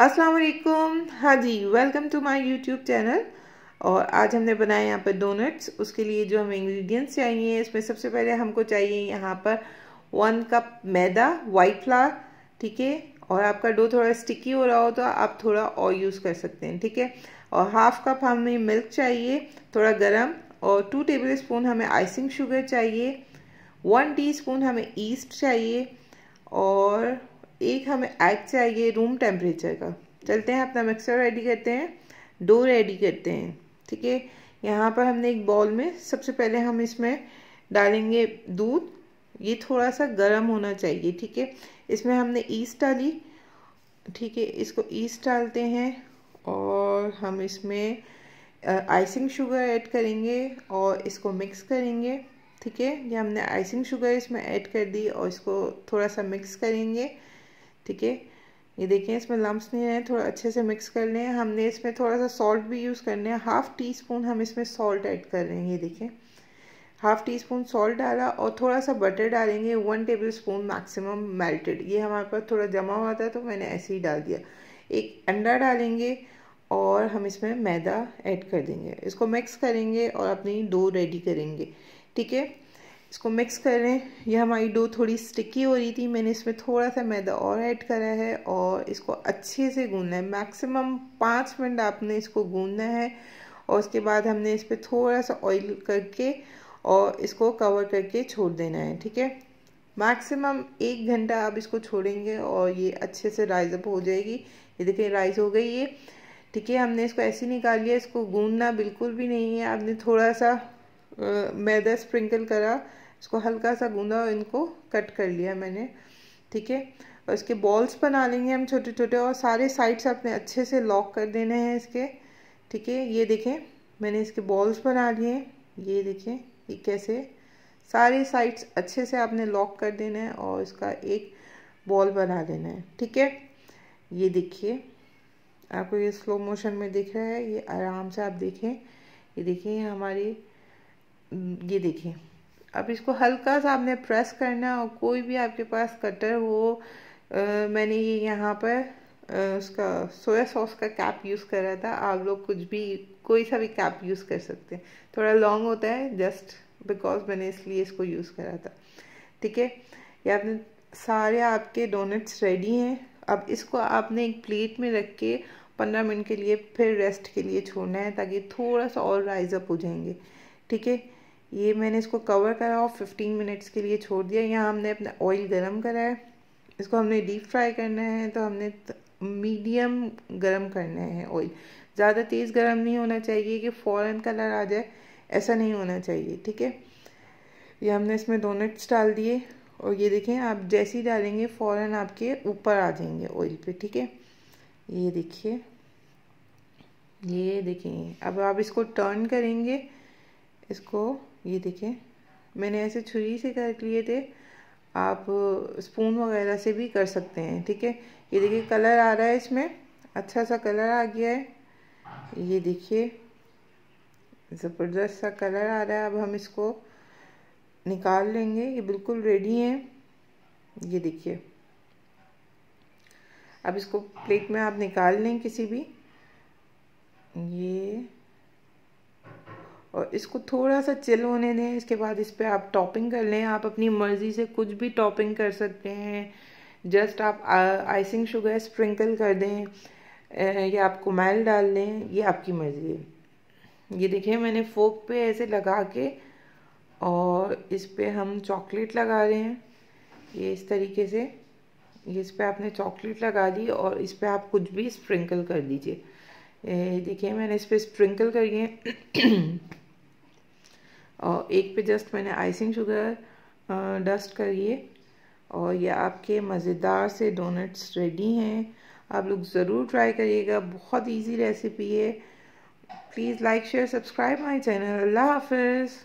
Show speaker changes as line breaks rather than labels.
अस्सलाम वालेकुम हाँ जी welcome to my YouTube channel और आज हमने बनाए यहाँ पर डोनट्स उसके लिए जो हमें इंग्रेडिएंट्स चाहिए इसमें सबसे पहले हमको चाहिए यहाँ पर वन कप मैदा वाइट फ्लावर ठीक है और आपका डो थोड़ा स्टिकी हो रहा हो तो आप थोड़ा और यूज़ कर सकते हैं ठीक है और हाफ कप हमें मिल्क चाहिए थोड़ा गर्म और टू टेबल स्पून हमें आइसिंग शुगर चाहिए वन स्पून हमें ईस्ट चाहिए और एक हमें एग चाहिए रूम टेम्परेचर का चलते हैं अपना मिक्सर रेडी करते हैं डो रेडी करते हैं ठीक है यहाँ पर हमने एक बॉल में सबसे पहले हम इसमें डालेंगे दूध ये थोड़ा सा गर्म होना चाहिए ठीक है इसमें हमने ईस्ट डाली ठीक है इसको ईस्ट डालते हैं और हम इसमें आइसिंग शुगर ऐड करेंगे और इसको मिक्स करेंगे ठीक है ये हमने आइसिंग शुगर इसमें ऐड कर दी और इसको थोड़ा सा मिक्स करेंगे ठीक है ये देखें इसमें लम्स नहीं आए थोड़ा अच्छे से मिक्स कर लें हमने इसमें थोड़ा सा सॉल्ट भी यूज़ करना है हाफ़ टी स्पून हम इसमें सॉल्ट ऐड कर रहे हैं ये देखें हाफ़ टी स्पून सॉल्ट डाला और थोड़ा सा बटर डालेंगे one tablespoon maximum melted ये हमारे पास थोड़ा जमा हुआ था तो मैंने ऐसे ही डाल दिया एक अंडा डालेंगे और हम इसमें मैदा ऐड कर देंगे इसको मिक्स करेंगे और अपनी डो रेडी करेंगे ठीक है इसको मिक्स करें यह हमारी डो थोड़ी स्टिकी हो रही थी मैंने इसमें थोड़ा सा मैदा और ऐड करा है और इसको अच्छे से गूंदना है मैक्सिमम पाँच मिनट आपने इसको गूंदना है और उसके बाद हमने इस पर थोड़ा सा ऑयल करके और इसको कवर करके छोड़ देना है ठीक है मैक्सिमम एक घंटा आप इसको छोड़ेंगे और ये अच्छे से राइज अप हो जाएगी ये देखिए राइज हो गई है ठीक है हमने इसको ऐसे निकाल लिया इसको गूंदना बिल्कुल भी नहीं है आपने थोड़ा सा मैदा स्प्रिंकल करा इसको हल्का सा गूंदा और इनको कट कर लिया मैंने ठीक है और इसके बॉल्स बना लेंगे हम छोटे छोटे और सारे साइड्स आपने अच्छे से लॉक कर देने हैं इसके ठीक है ये देखें मैंने इसके बॉल्स बना लिए ये देखें ये कैसे सारे साइड्स अच्छे से आपने लॉक कर देना है और इसका एक बॉल बना देना है ठीक है ये देखिए आपको ये स्लो मोशन में दिख रहा है ये आराम से आप देखें ये देखिए हमारी हम्म, ये देखिए अब इसको हल्का सा आपने प्रेस करना और कोई भी आपके पास कटर हो आ, मैंने ये यहाँ पर आ, उसका सोया सॉस का कैप यूज़ करा था आप लोग कुछ भी कोई सा भी कैप यूज़ कर सकते हैं थोड़ा लॉन्ग होता है जस्ट बिकॉज मैंने इसलिए इसको यूज़ करा था ठीक है ये आपने सारे आपके डोनट्स रेडी हैं अब इसको आपने एक प्लेट में रख के पंद्रह मिनट के लिए फिर रेस्ट के लिए छोड़ना है ताकि थोड़ा सा और राइज अप हो जाएंगे ठीक है ये मैंने इसको कवर करा और 15 मिनट्स के लिए छोड़ दिया यहाँ हमने अपना ऑयल गरम करा है इसको हमने डीप फ्राई करना है तो हमने मीडियम गरम करना है ऑयल ज़्यादा तेज़ गरम नहीं होना चाहिए कि फ़ौरन कलर आ जाए ऐसा नहीं होना चाहिए ठीक है ये हमने इसमें डोनट्स डाल दिए और ये देखें आप जैसे ही डालेंगे फ़ौरन आपके ऊपर आ जाएंगे ऑयल पर ठीक है ये देखिए ये देखें अब आप इसको टर्न करेंगे इसको ये देखिए मैंने ऐसे छुरी से कर लिए थे आप स्पून वगैरह से भी कर सकते हैं ठीक है ये देखिए कलर आ रहा है इसमें अच्छा सा कलर आ गया है ये देखिए ज़बरदस्त सा कलर आ रहा है अब हम इसको निकाल लेंगे ये बिल्कुल रेडी है ये देखिए अब इसको प्लेट में आप निकाल लें किसी भी ये और इसको थोड़ा सा चिल होने दें इसके बाद इस पर आप टॉपिंग कर लें आप अपनी मर्ज़ी से कुछ भी टॉपिंग कर सकते हैं जस्ट आप आइसिंग शुगर स्प्रिंकल कर दें या आप कुमैल डाल दें ये आपकी मर्ज़ी है ये देखिए मैंने फोक पे ऐसे लगा के और इस पर हम चॉकलेट लगा रहे हैं ये इस तरीके से ये इस पर आपने चॉकलेट लगा दी और इस पर आप कुछ भी स्प्रिंकल कर दीजिए देखिए मैंने इस पर स्प्रिंकल करिए और एक पे जस्ट मैंने आइसिंग शुगर डस्ट करी है और ये आपके मज़ेदार से डोनट्स रेडी हैं आप लोग ज़रूर ट्राई करिएगा बहुत इजी रेसिपी है please like share subscribe my channel अल्लाह हाफिज़